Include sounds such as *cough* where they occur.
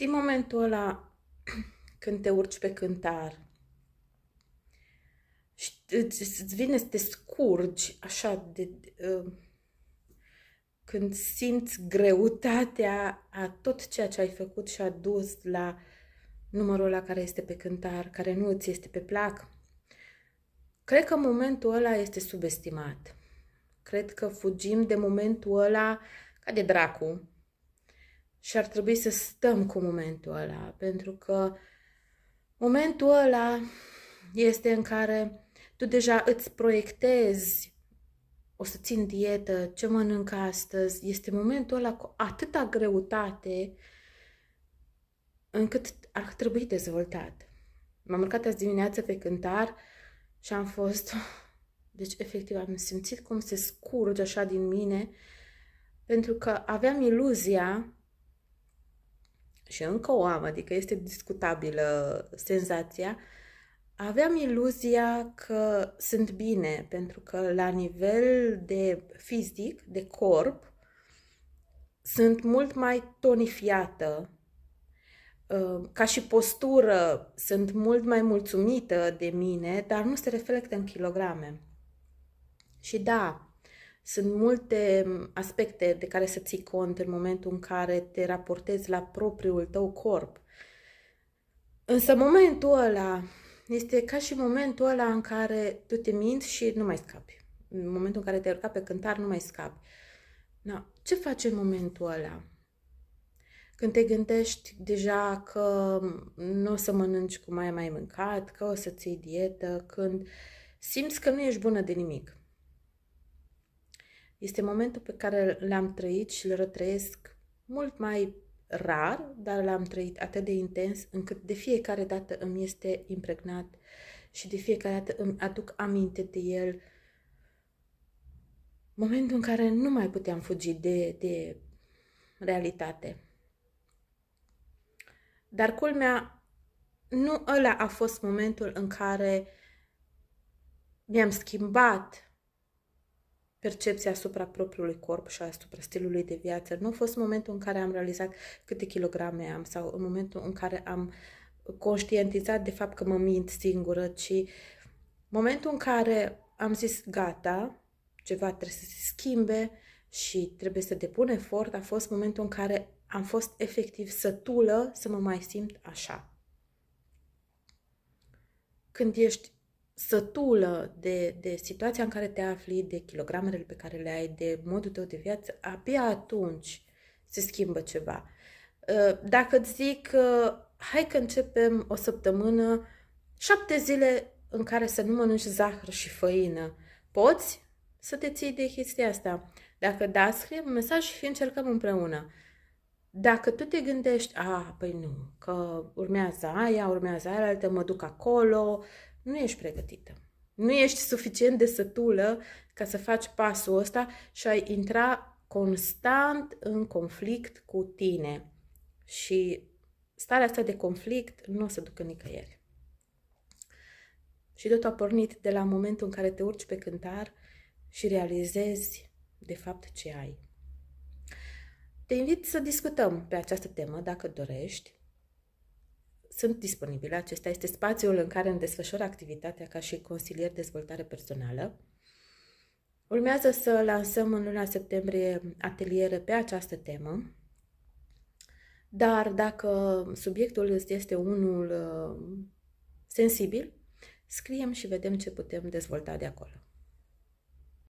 Știi momentul ăla *clears throat* când te urci pe cântar și îți vine să te scurgi așa de, de ă, când simți greutatea a tot ceea ce ai făcut și a dus la numărul la care este pe cântar, care nu îți este pe plac. Cred că momentul ăla este subestimat. Cred că fugim de momentul ăla ca de dracu, și ar trebui să stăm cu momentul ăla, pentru că momentul ăla este în care tu deja îți proiectezi o să țin dietă, ce mănânc astăzi, este momentul ăla cu atâta greutate încât ar trebui dezvoltat. M-am urcat azi dimineață pe cântar și am fost... Deci, efectiv, am simțit cum se scurge așa din mine, pentru că aveam iluzia și încă o am, adică este discutabilă senzația, aveam iluzia că sunt bine, pentru că la nivel de fizic, de corp, sunt mult mai tonifiată. Uh, ca și postură, sunt mult mai mulțumită de mine, dar nu se reflectă în kilograme. Și da, sunt multe aspecte de care să ții cont în momentul în care te raportezi la propriul tău corp. Însă momentul ăla este ca și momentul ăla în care tu te minți și nu mai scapi. În momentul în care te urca pe cântar, nu mai scapi. Da. Ce faci în momentul ăla? Când te gândești deja că nu o să mănânci cum ai mai mâncat, că o să ții dietă, când simți că nu ești bună de nimic. Este momentul pe care l-am trăit și îl rătrăiesc mult mai rar, dar l-am trăit atât de intens încât de fiecare dată îmi este impregnat și de fiecare dată îmi aduc aminte de el. Momentul în care nu mai puteam fugi de, de realitate. Dar culmea, nu ăla a fost momentul în care mi-am schimbat percepția asupra propriului corp și asupra stilului de viață. Nu a fost momentul în care am realizat câte kilograme am sau în momentul în care am conștientizat de fapt că mă mint singură, ci momentul în care am zis gata, ceva trebuie să se schimbe și trebuie să depun efort, a fost momentul în care am fost efectiv sătulă să mă mai simt așa. Când ești sătulă de, de situația în care te afli, de kilogramele pe care le ai, de modul tău de viață, abia atunci se schimbă ceva. Uh, dacă îți zic, uh, hai că începem o săptămână, șapte zile în care să nu mănânci zahăr și făină, poți să te ții de chestia asta? Dacă da, scrie un mesaj și încercăm împreună. Dacă tu te gândești, a, păi nu, că urmează aia, urmează aia, altă, mă duc acolo, nu ești pregătită. Nu ești suficient de sătulă ca să faci pasul ăsta și ai intra constant în conflict cu tine. Și starea asta de conflict nu o să ducă nicăieri. Și tot a pornit de la momentul în care te urci pe cântar și realizezi de fapt ce ai. Te invit să discutăm pe această temă dacă dorești sunt disponibile. Acesta este spațiul în care îmi desfășor activitatea ca și consilier dezvoltare personală. Urmează să lansăm în luna septembrie ateliere pe această temă, dar dacă subiectul este unul uh, sensibil, scriem și vedem ce putem dezvolta de acolo.